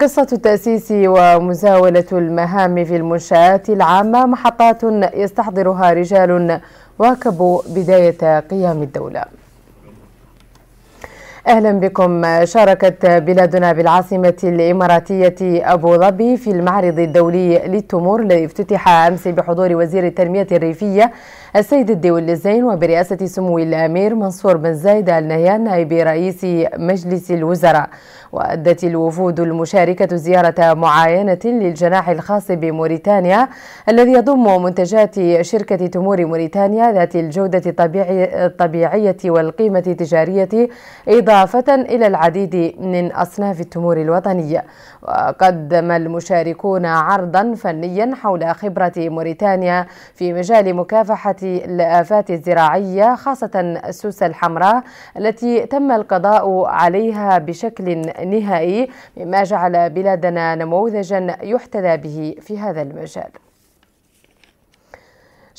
قصة التأسيس ومزاولة المهام في المنشآت العامة محطات يستحضرها رجال واكبوا بداية قيام الدولة أهلا بكم شاركت بلادنا بالعاصمة الإماراتية أبو ظبي في المعرض الدولي للتمور الذي افتتح أمس بحضور وزير التنمية الريفية السيد الدول الزين وبرئاسة سمو الأمير منصور بن زايد النهيان نائب رئيس مجلس الوزراء وأدت الوفود المشاركة زيارة معاينة للجناح الخاص بموريتانيا الذي يضم منتجات شركة تمور موريتانيا ذات الجودة الطبيعية والقيمة التجارية إضافة إلى العديد من أصناف التمور الوطنية وقدم المشاركون عرضا فنيا حول خبرة موريتانيا في مجال مكافحة الآفات الزراعية خاصة السوسة الحمراء التي تم القضاء عليها بشكل نهائي مما جعل بلادنا نموذجا يحتذى به في هذا المجال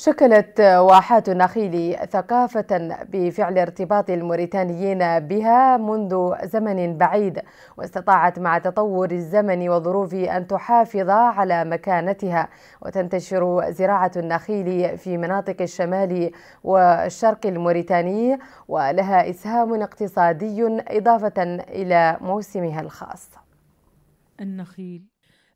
شكلت واحات النخيل ثقافة بفعل ارتباط الموريتانيين بها منذ زمن بعيد واستطاعت مع تطور الزمن والظروف أن تحافظ على مكانتها وتنتشر زراعة النخيل في مناطق الشمال والشرق الموريتاني ولها إسهام اقتصادي إضافة إلى موسمها الخاص النخيل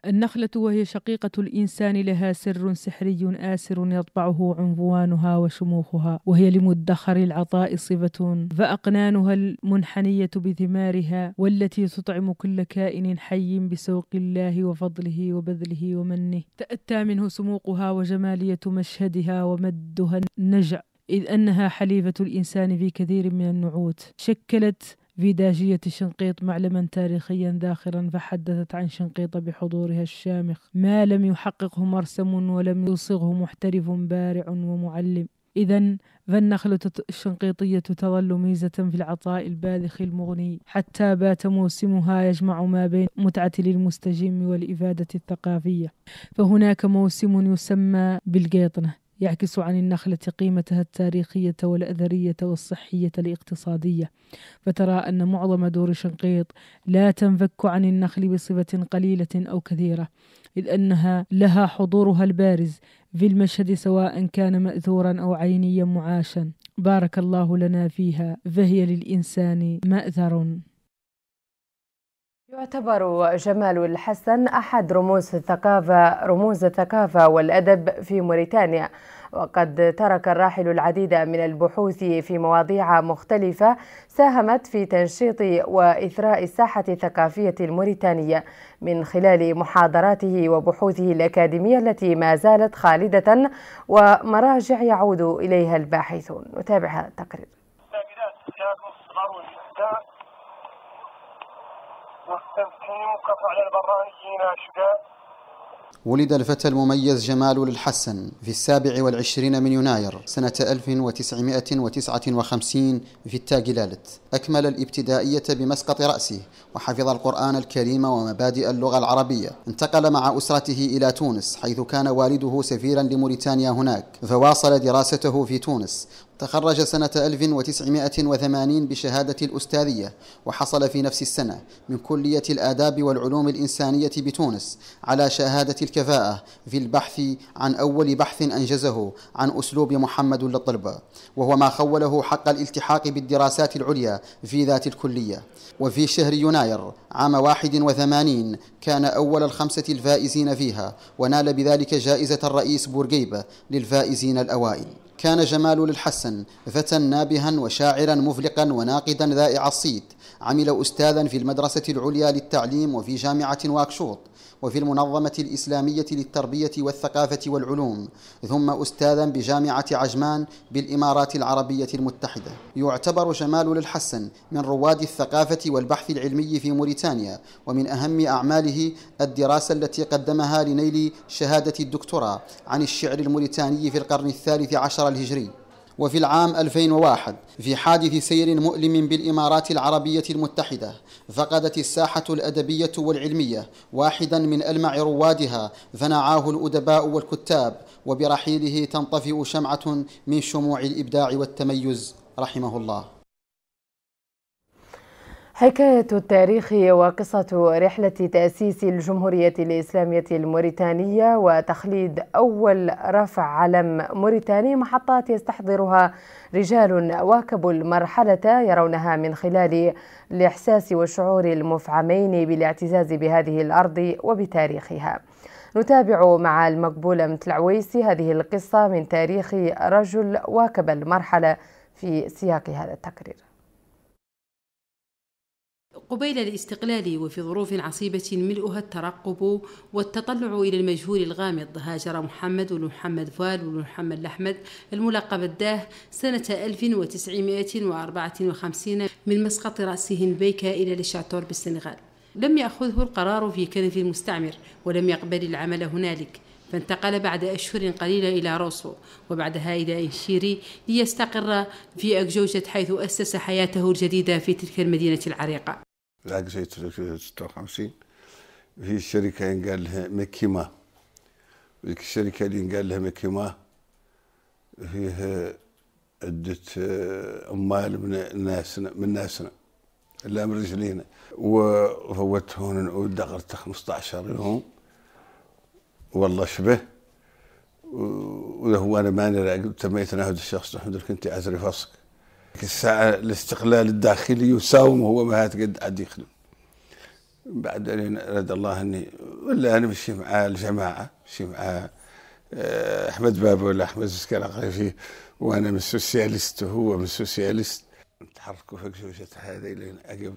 النخلة وهي شقيقة الإنسان لها سر سحري آسر يطبعه عنفوانها وشموخها وهي لمدخر العطاء صفة فأقنانها المنحنية بثمارها والتي تطعم كل كائن حي بسوق الله وفضله وبذله ومنه تأتى منه سموقها وجمالية مشهدها ومدها النجع إذ أنها حليفة الإنسان في كثير من النعوت شكلت في داجية شنقيط معلما تاريخيا ذاخرا فحدثت عن شنقيط بحضورها الشامخ ما لم يحققه مرسم ولم يصغه محترف بارع ومعلم إذا فالنخلة الشنقيطية تظل ميزة في العطاء الباذخ المغني حتى بات موسمها يجمع ما بين متعة للمستجم والإفادة الثقافية فهناك موسم يسمى بالقيطنة يعكس عن النخلة قيمتها التاريخية والأثرية والصحية الاقتصادية فترى أن معظم دور شنقيط لا تنفك عن النخل بصفة قليلة أو كثيرة إذ أنها لها حضورها البارز في المشهد سواء كان مأثورا أو عينيا معاشا بارك الله لنا فيها فهي للإنسان مأثر يعتبر جمال الحسن أحد رموز الثقافة رموز الثقافة والأدب في موريتانيا وقد ترك الراحل العديد من البحوث في مواضيع مختلفة ساهمت في تنشيط وإثراء الساحة الثقافية الموريتانية من خلال محاضراته وبحوثه الأكاديمية التي ما زالت خالدة ومراجع يعود إليها الباحثون نتابع هذا التقرير أشداء ولد الفتى المميز جمال الحسن في السابع والعشرين من يناير سنة 1959 في التاجلالت أكمل الابتدائية بمسقط رأسه وحفظ القرآن الكريم ومبادئ اللغة العربية انتقل مع أسرته إلى تونس حيث كان والده سفيرا لموريتانيا هناك فواصل دراسته في تونس تخرج سنة 1980 بشهادة الأستاذية وحصل في نفس السنة من كلية الآداب والعلوم الإنسانية بتونس على شهادة الكفاءة في البحث عن أول بحث أنجزه عن أسلوب محمد للطلبة وهو ما خوله حق الالتحاق بالدراسات العليا في ذات الكلية وفي شهر يناير عام 81 كان أول الخمسة الفائزين فيها ونال بذلك جائزة الرئيس بورقيبة للفائزين الأوائل كان جمال للحسن فتى نابها وشاعرا مفلقا وناقدا ذائع الصيت عمل أستاذا في المدرسة العليا للتعليم وفي جامعة واكشوط وفي المنظمة الإسلامية للتربية والثقافة والعلوم ثم أستاذا بجامعة عجمان بالإمارات العربية المتحدة يعتبر جمال الحسن من رواد الثقافة والبحث العلمي في موريتانيا ومن أهم أعماله الدراسة التي قدمها لنيل شهادة الدكتوراه عن الشعر الموريتاني في القرن الثالث عشر الهجري وفي العام 2001 في حادث سير مؤلم بالإمارات العربية المتحدة فقدت الساحة الأدبية والعلمية واحدا من ألمع روادها فنعاه الأدباء والكتاب وبرحيله تنطفئ شمعة من شموع الإبداع والتميز رحمه الله حكاية التاريخ وقصة رحلة تأسيس الجمهورية الإسلامية الموريتانية وتخليد أول رفع علم موريتاني محطات يستحضرها رجال واكبوا المرحلة يرونها من خلال الإحساس والشعور المفعمين بالاعتزاز بهذه الأرض وبتاريخها نتابع مع المقبولة متلعويسي هذه القصة من تاريخ رجل واكب المرحلة في سياق هذا التقرير قبيل الاستقلال وفي ظروف عصيبة ملؤها الترقب والتطلع إلى المجهول الغامض هاجر محمد بن محمد فال بن محمد الأحمد الملقب الداه سنة 1954 من مسقط رأسه بيكا إلى لشاتور بالسنغال لم يأخذه القرار في كنف المستعمر ولم يقبل العمل هنالك فانتقل بعد أشهر قليلة إلى روسو وبعدها إلى إنشيري ليستقر في أكجوجة حيث أسس حياته الجديدة في تلك المدينة العريقة العقد سنة 1956 في شركة ينقال لها مكيما ذيك الشركة اللي ينقال لها مكيما فيها عدة أمال من ناسنا من ناسنا إلا من رجلينا وفوت هون نعود دغرت 15 يوم والله شبه وهو انا ماني راقب تميت انا الشخص الشخص نحمد كنت اعترف فصك الاستقلال الداخلي يساوم هو ما قد عاد يخدم بعدين اراد الله اني ولا انا مشي مع الجماعه مشي مع آه، احمد بابا ولا احمد السكرقي وانا من السوسياليست وهو من السوسياليست نتحركوا في جوجة هذه لين عقب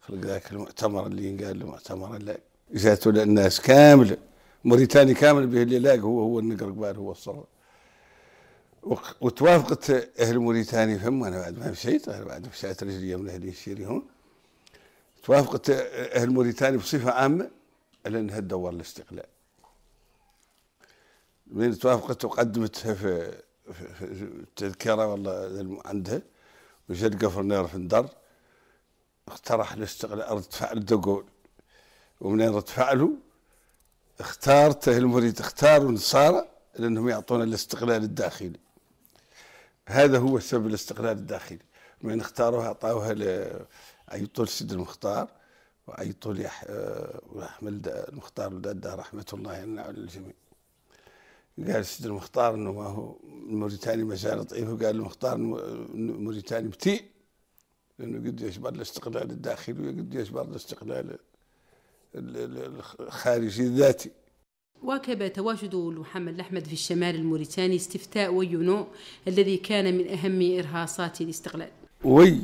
خلق ذاك المؤتمر اللي قال المؤتمر لا جاتوا الناس كامله موريتاني كامل به اللي لاق هو هو النقر قبال هو الصرا وتوافقت اهل موريتانيا فما انا بعد ما مشيت انا بعد مشيت رجلي من اهل الشيري هون توافقت اهل موريتانيا بصفه عامه على انها تدور الاستقلال من توافقت وقدمتها في, في التذكره والله عندها وجا القفرنير في الدار اقترح الاستقلال رد فعل دقول ومنين رد فعله اختارت اهل موريتانيا اختاروا النصارى لانهم يعطونا الاستقلال الداخلي هذا هو سبب الاستقلال الداخلي من اختاروها اعطاوها طول سيد المختار وايطول آه، احمد المختار ولده رحمه الله على الجميع قال سيد المختار انه ما هو موريتاني زال ضعيف وقال المختار موريتاني بتيء لانه قد يجبر الاستقلال الداخلي وقد يجبر الاستقلال الخارجي الذاتي واكب تواجد محمد الأحمد في الشمال الموريتاني استفتاء ويونو الذي كان من أهم إرهاصات الاستقلال وي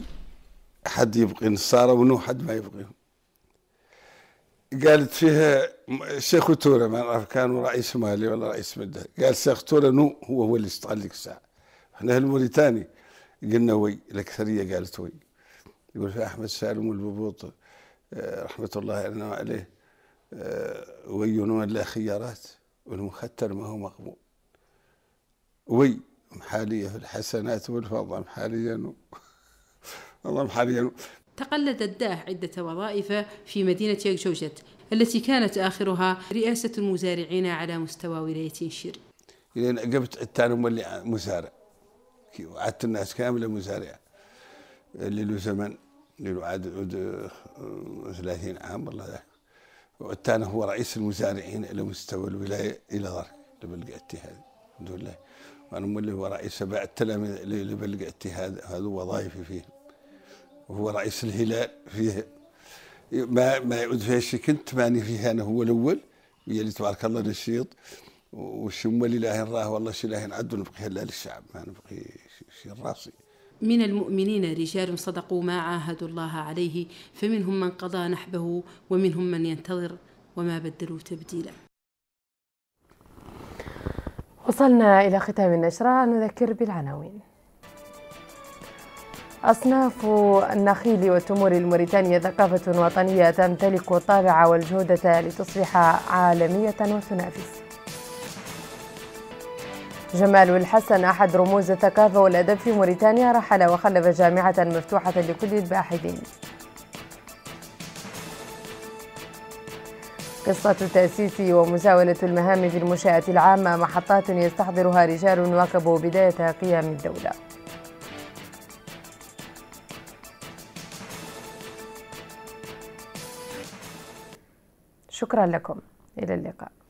حد يبقي نصارى ونو حد ما يبقيهم قالت فيها شيخ تورا ما نعرف كان رئيس مالي ولا رئيس مده قال شيخ تورة نو هو هو اللي استقل لك الساعة احنا الموريتاني قلنا وي الأكثرية قالت وي يقول في أحمد سالم البوبوط آه، رحمة الله عليه وينون لا خيارات والمختر ما هو مقبول وي محالية في الحسنات والفضل محاليا والله محاليا تقلد الداه عدة وظائف في مدينة يكجوجت التي كانت آخرها رئاسة المزارعين على مستوى ولاية شير إلى قبت التعلم مولي مزارع وعدت الناس كاملة مزارعة له زمن اللي له عاد 30 عام والله والثاني هو رئيس المزارعين الى مستوى الولايه الى ظهر لبلقتي هذه الحمد لله وانا مولي هو رئيس سبع التلاميذ لبلقتي هذا هذا وظائفي فيه وهو رئيس الهلال فيه ما ما يعود فيها شيء كنت ماني فيها انا هو الاول ويا اللي تبارك الله نشيط وشمولي لاهن راه والله شي لاهن عدو نبقي هلال للشعب ما نبقي شي راسي من المؤمنين رجال صدقوا ما عاهدوا الله عليه فمنهم من قضى نحبه ومنهم من ينتظر وما بدلوا تبديلا وصلنا إلى ختام النشرة نذكر بالعناوين أصناف النخيل والتمور الموريتانية ثقافة وطنية تمتلك الطابع والجودة لتصبح عالمية وتنافس جمال الحسن أحد رموز الثقافة والأدب في موريتانيا رحل وخلف جامعة مفتوحة لكل الباحثين قصة التأسيس ومزاولة المهام في المنشأة العامة محطات يستحضرها رجال واكبوا بداية قيام الدولة شكرا لكم إلى اللقاء